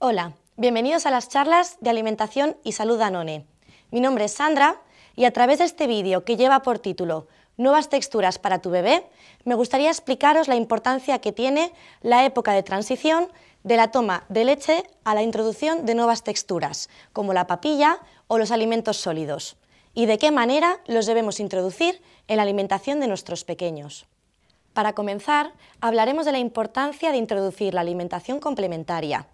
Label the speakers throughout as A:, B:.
A: Hola, bienvenidos a las charlas de alimentación y salud Anone. Mi nombre es Sandra y a través de este vídeo que lleva por título Nuevas texturas para tu bebé, me gustaría explicaros la importancia que tiene la época de transición de la toma de leche a la introducción de nuevas texturas, como la papilla o los alimentos sólidos, y de qué manera los debemos introducir en la alimentación de nuestros pequeños. Para comenzar, hablaremos de la importancia de introducir la alimentación complementaria,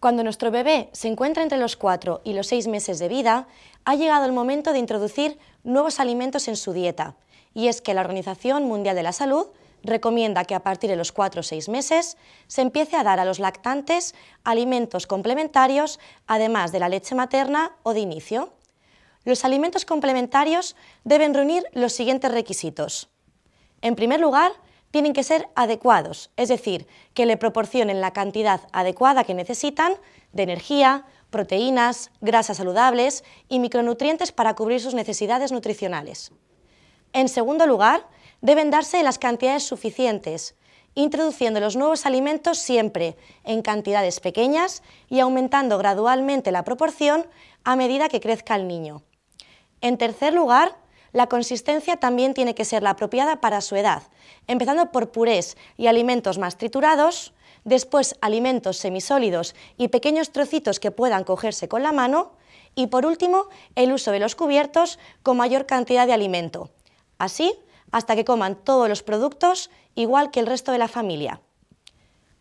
A: cuando nuestro bebé se encuentra entre los 4 y los 6 meses de vida, ha llegado el momento de introducir nuevos alimentos en su dieta. Y es que la Organización Mundial de la Salud recomienda que a partir de los 4 o 6 meses se empiece a dar a los lactantes alimentos complementarios, además de la leche materna o de inicio. Los alimentos complementarios deben reunir los siguientes requisitos. En primer lugar, tienen que ser adecuados, es decir, que le proporcionen la cantidad adecuada que necesitan de energía, proteínas, grasas saludables y micronutrientes para cubrir sus necesidades nutricionales. En segundo lugar, deben darse las cantidades suficientes, introduciendo los nuevos alimentos siempre en cantidades pequeñas y aumentando gradualmente la proporción a medida que crezca el niño. En tercer lugar, la consistencia también tiene que ser la apropiada para su edad, empezando por purés y alimentos más triturados, después alimentos semisólidos y pequeños trocitos que puedan cogerse con la mano, y por último el uso de los cubiertos con mayor cantidad de alimento, así hasta que coman todos los productos igual que el resto de la familia.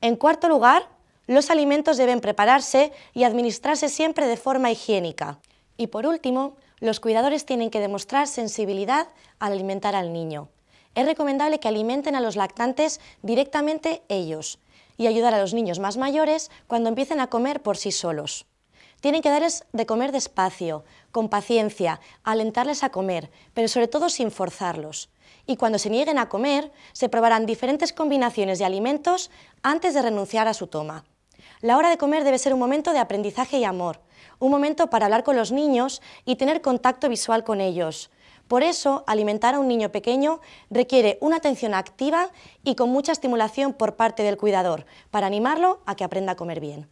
A: En cuarto lugar, los alimentos deben prepararse y administrarse siempre de forma higiénica. Y por último, los cuidadores tienen que demostrar sensibilidad al alimentar al niño. Es recomendable que alimenten a los lactantes directamente ellos y ayudar a los niños más mayores cuando empiecen a comer por sí solos. Tienen que darles de comer despacio, con paciencia, alentarles a comer, pero sobre todo sin forzarlos. Y cuando se nieguen a comer, se probarán diferentes combinaciones de alimentos antes de renunciar a su toma. La hora de comer debe ser un momento de aprendizaje y amor, un momento para hablar con los niños y tener contacto visual con ellos. Por eso, alimentar a un niño pequeño requiere una atención activa y con mucha estimulación por parte del cuidador, para animarlo a que aprenda a comer bien.